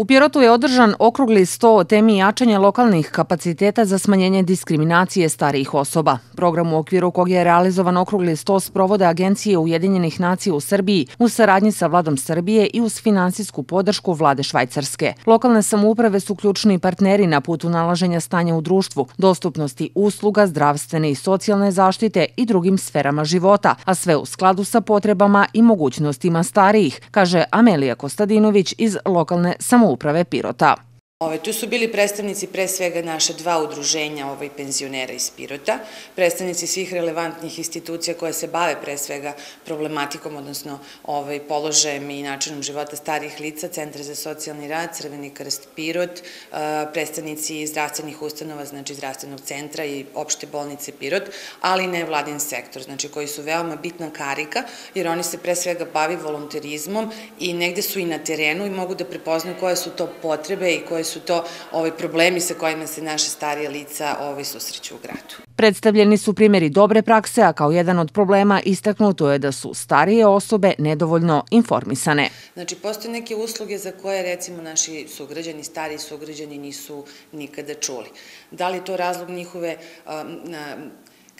U Pirotu je održan okrugli sto o temi jačanja lokalnih kapaciteta za smanjenje diskriminacije starijih osoba. Program u okviru kog je realizovan okrugli sto sprovode Agencije Ujedinjenih nacija u Srbiji u saradnji sa vladom Srbije i uz finansijsku podršku vlade Švajcarske. Lokalne samouprave su ključni partneri na putu nalaženja stanja u društvu, dostupnosti usluga, zdravstvene i socijalne zaštite i drugim sferama života, a sve u skladu sa potrebama i mogućnostima starijih, kaže Amelija Kostadinović iz lokalne samouprave uprave Pirota. Ove, tu su bili predstavnici pre svega naše dva udruženja ovaj, penzionera iz Pirota, predstavnici svih relevantnih institucija koje se bave pre svega problematikom, odnosno ovaj, položajem i načinom života starih lica, Centar za socijalni rad, Crveni krst Pirot, eh, predstavnici zdravstvenih ustanova, znači zdravstvenog centra i opšte bolnice Pirot, ali i nevladin sektor, znači koji su veoma bitna karika, jer oni se pre svega bavi volonterizmom i negde su i na terenu i mogu da prepoznaju koje su to potrebe i koje su su to ovi problemi sa kojima se naše starije lica ovi ovaj, susreću u gradu. Predstavljeni su primjeri dobre prakse, a kao jedan od problema istaknuto je da su starije osobe nedovoljno informisane. Znači, postoje neke usluge za koje, recimo, naši sugrađani, stariji sugrađani nisu nikada čuli. Da li je to razlog njihove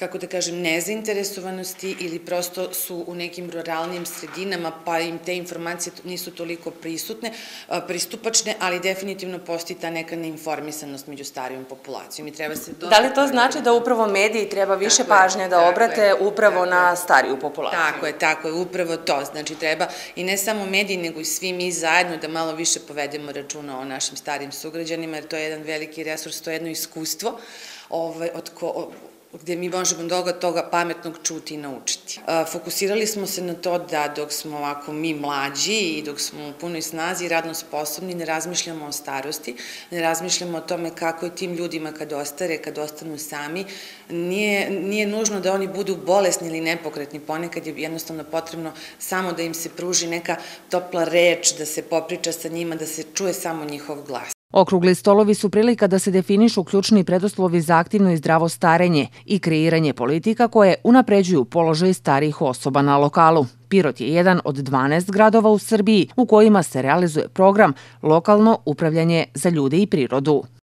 kako da kažem, nezainteresovanosti ili prosto su u nekim ruralnim sredinama pa im te informacije nisu toliko prisutne, pristupačne, ali definitivno postoji ta neka neinformisanost među starijom populacijom i treba se... Da li to znači da upravo mediji treba više pažnje da obrate upravo na stariju populaciju? Tako je, tako je, upravo to. Znači treba i ne samo mediji, nego i svi mi zajedno da malo više povedemo računa o našim starijim sugrađanima, jer to je jedan veliki resurs, to je jedno iskustvo ovaj, od ko, gde mi možemo doga toga pametnog čuti i naučiti. Fokusirali smo se na to da dok smo ovako mi mlađi i dok smo u punoj snazi i radno sposobni, ne razmišljamo o starosti, ne razmišljamo o tome kako je tim ljudima kad ostare, kad ostanu sami. Nije, nije nužno da oni budu bolesni ili nepokretni, ponekad je jednostavno potrebno samo da im se pruži neka topla reč, da se popriča sa njima, da se čuje samo njihov glas. Okrugli stolovi su prilika da se definišu ključni preduslovi za aktivno i zdravo starenje i kreiranje politika koje unapređuju položaj starih osoba na lokalu. Pirot je jedan od 12 gradova u Srbiji u kojima se realizuje program Lokalno upravljanje za ljude i prirodu.